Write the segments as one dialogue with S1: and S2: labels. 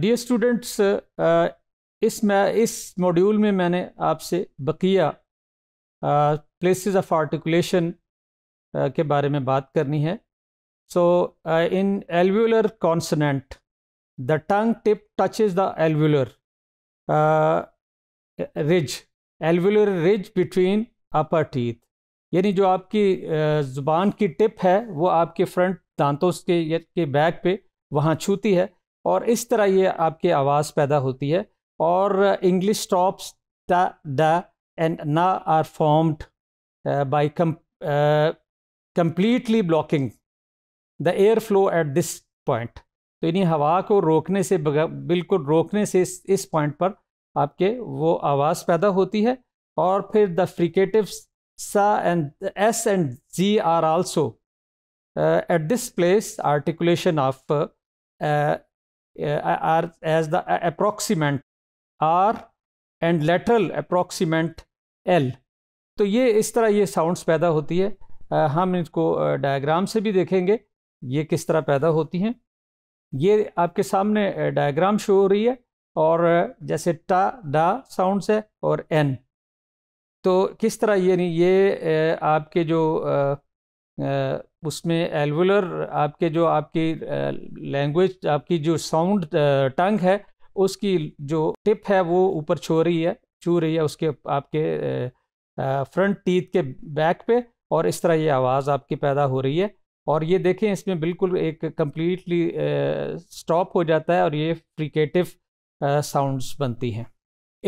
S1: dear students uh, uh, इस मैं इस मॉड्यूल में मैंने आपसे बकिया प्लेसेस ऑफ आर्टिकुलेशन के बारे में बात करनी है so in alveolar consonant the tongue tip is the alveolar ridge alveolar ridge between upper teeth यानी जो आपकी uh, ज़ुबान की टिप है वो आपके फ्रंट दांतों के के बैक पे वहाँ छूती है और इस तरह ये आपके आवाज़ पैदा होती है और English stops the the and ना are formed by completely blocking the air flow at this point तो इन्हीं हवा को रोकने से बिल्कुल रोकने से इस इस पॉइंट पर आपके वो आवाज़ पैदा होती है और फिर द फ्रिकेटिव सा and S and Z are also at this place articulation of are as the approximant R and lateral approximant L तो ये इस तरह ये साउंड्स पैदा होती है हम इसको डायग्राम से भी देखेंगे ये किस तरह पैदा होती हैं ये आपके सामने डायग्राम शो हो रही है और जैसे टा डा साउंड्स है और एन तो किस तरह ये नहीं ये आपके जो उसमें एलवुलर आपके जो आपकी लैंग्वेज आपकी जो साउंड टंग है उसकी जो टिप है वो ऊपर छो रही है छू रही है उसके आपके फ्रंट टीथ के बैक पे और इस तरह ये आवाज़ आपकी पैदा हो रही है और ये देखें इसमें बिल्कुल एक कम्प्लीटली स्टॉप हो जाता है और ये फ्रिकेटिव साउंड्स बनती हैं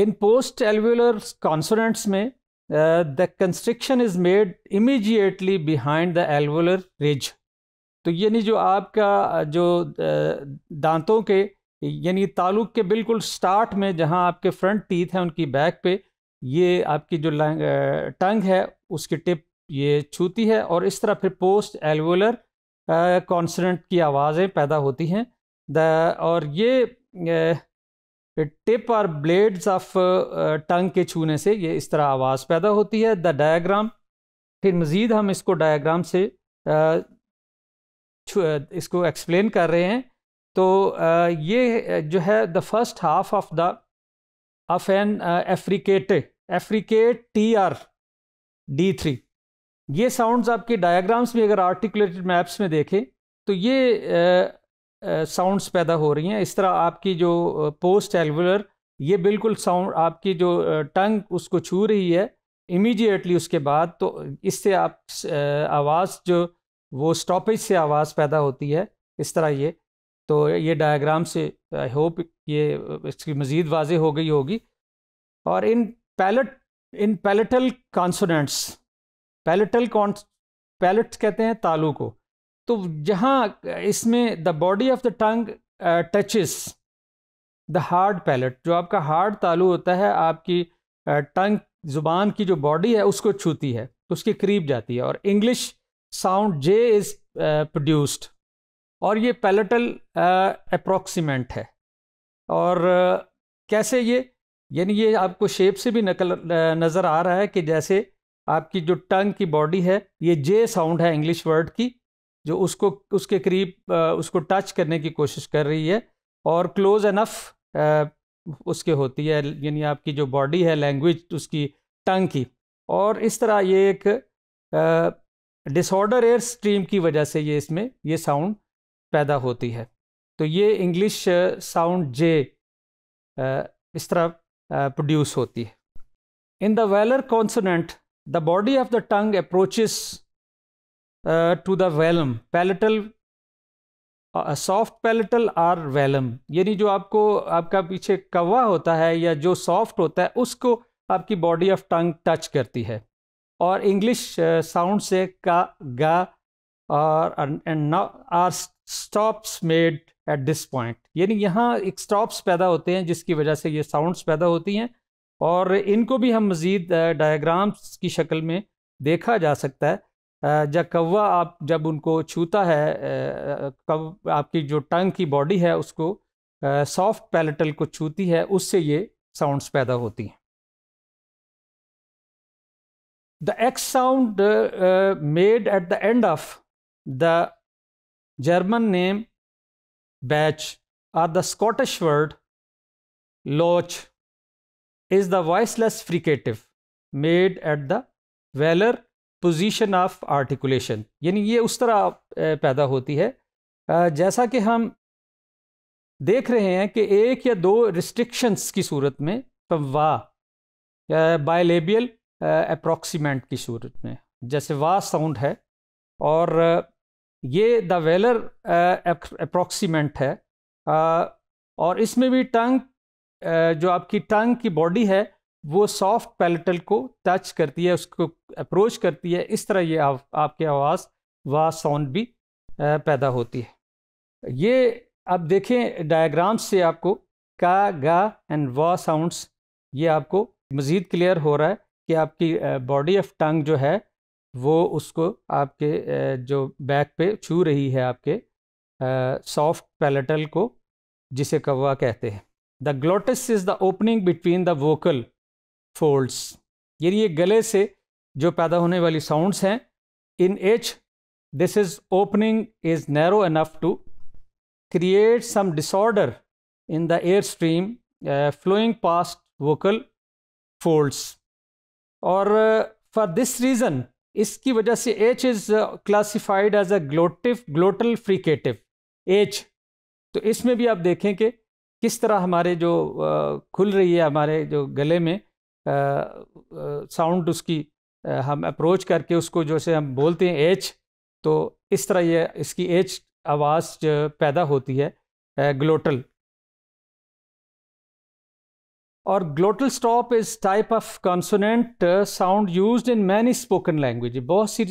S1: इन पोस्ट एलवुलर कॉन्सोनेंट्स में the construction is made immediately behind the the ridge तो यानी जो आपका जो uh, दांतों के यानी तालुक के बिल्कुल स्टार्ट में जहां आपके फ्रंट टीथ हैं उनकी बैक पे ये आपकी जो टंग uh, है उसकी टिप ये छूती है और इस तरह फिर पोस्ट एलवोलर कॉन्सनेंट की आवाज़ें पैदा होती हैं द और ये uh, टिप और ब्लेड्स ऑफ टंग के छूने से ये इस तरह आवाज़ पैदा होती है द डायग्राम फिर मज़ीद हम इसको डायग्राम से इसको एक्सप्लेन कर रहे हैं तो ये जो है the first half of the of an affricate affricate T R D three ये साउंड्स आपके डायग्राम्स में अगर आर्टिकुलेटेड मैप्स में देखें तो ये साउंड्स पैदा हो रही हैं इस तरह आपकी जो पोस्ट एलवुलर ये बिल्कुल साउंड आपकी जो टंग उसको छू रही है इमीडिएटली उसके बाद तो इससे आप आवाज़ जो वो स्टॉपेज से आवाज़ पैदा होती है इस तरह ये तो ये डायग्राम से आई होप ये इसकी मज़ीद वाज हो गई होगी और in palate in palatal consonants palatal cons palates कहते हैं तालू को तो जहाँ इसमें the body of the tongue touches the hard palate जो आपका हार्ड तालू होता है आपकी टंग uh, ज़ुबान की जो बॉडी है उसको छूती है तो उसके करीब जाती है और English sound J is produced और ये पैलेटल अप्रॉक्सीमेंट uh, है और uh, कैसे ये यानी ये आपको शेप से भी नकल uh, नज़र आ रहा है कि जैसे आपकी जो टंग की बॉडी है ये जे साउंड है इंग्लिश वर्ड की जो उसको उसके करीब उसको टच करने की कोशिश कर रही है और क्लोज अनफ उसके होती है यानी आपकी जो बॉडी है लैंग्वेज उसकी टंग की और इस तरह ये एक डिसऑर्डर एयर स्ट्रीम की वजह से ये इसमें ये साउंड पैदा होती है तो ये इंग्लिश साउंड जे इस तरह प्रोड्यूस होती है in the velar consonant the body of the tongue approaches to the velum palatal soft palatal or velum यानी जो आपको आपका पीछे कवा होता है या जो सॉफ्ट होता है उसको आपकी बॉडी ऑफ टंग टच करती है और इंग्लिश साउंड uh, से का गा और and are stops made at this point यानी यहाँ एक स्टॉप्स पैदा होते हैं जिसकी वजह से ये साउंड्स पैदा होती हैं और इनको भी हम मज़ीद डायग्राम्स की शक्ल में देखा जा सकता है जब कौवा आप जब उनको छूता है कब आपकी जो टंग की बॉडी है उसको सॉफ्ट पैलेटल को छूती है उससे ये साउंड्स पैदा होती हैं the X sound made at the end of the German name Bach or the Scottish word loch is the voiceless fricative made at the velar position of articulation यानी ये उस तरह पैदा होती है जैसा कि हम देख रहे हैं कि एक या दो रिस्ट्रिक्शंस की सूरत में तो वा बायलेबियल अप्रॉक्सीमेंट की सूरत में जैसे वाह साउंड है और ये द वेलर अप्रॉक्सीमेंट है और इसमें भी टंग जो आपकी टंग की बॉडी है वो सॉफ्ट पैलेटल को टच करती है उसको अप्रोच करती है इस तरह ये आप, आपकी आवाज़ व साउंड भी पैदा होती है ये अब देखें डायग्राम से आपको का गा एंड वा साउंड्स ये आपको मज़ीद क्लियर हो रहा है कि आपकी बॉडी ऑफ टंग जो है वो उसको आपके जो बैक पे छू रही है आपके सॉफ्ट पैलेटल को जिसे कौवा कहते हैं the glottis is the opening between the vocal folds यानी ये गले से जो पैदा होने वाली साउंड्स हैं in H this is opening is narrow enough to create some disorder in the air stream flowing past vocal folds और फॉर दिस रीजन इसकी वजह से H is classified as a glottive glottal fricative H तो इसमें भी आप देखें कि किस तरह हमारे जो uh, खुल रही है हमारे जो गले में साउंड उसकी आ, हम अप्रोच करके उसको जैसे हम बोलते हैं एच तो इस तरह ये इसकी एच आवाज़ जो पैदा होती है ग्लोटल और glottal stop is type of consonant sound used in many spoken language बहुत सी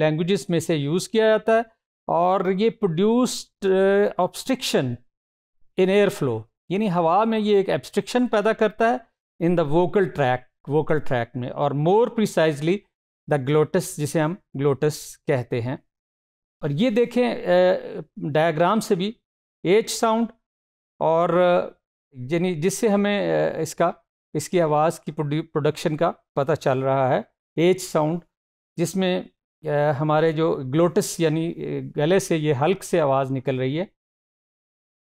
S1: लैंग्वेजेस में से यूज़ किया जाता है और ये produced obstruction in air flow यानी हवा में ये एक एब्स्ट्रिक्शन पैदा करता है in the vocal tract vocal tract में और मोर प्रिसाइजली द ग्लोटस जिसे हम ग्लोटस कहते हैं और ये देखें डायग्राम से भी एच साउंड और यानी जिससे हमें इसका इसकी आवाज़ की प्रोडक्शन का पता चल रहा है एच साउंड जिसमें हमारे जो ग्लोटस यानी गले से ये हल्क से आवाज़ निकल रही है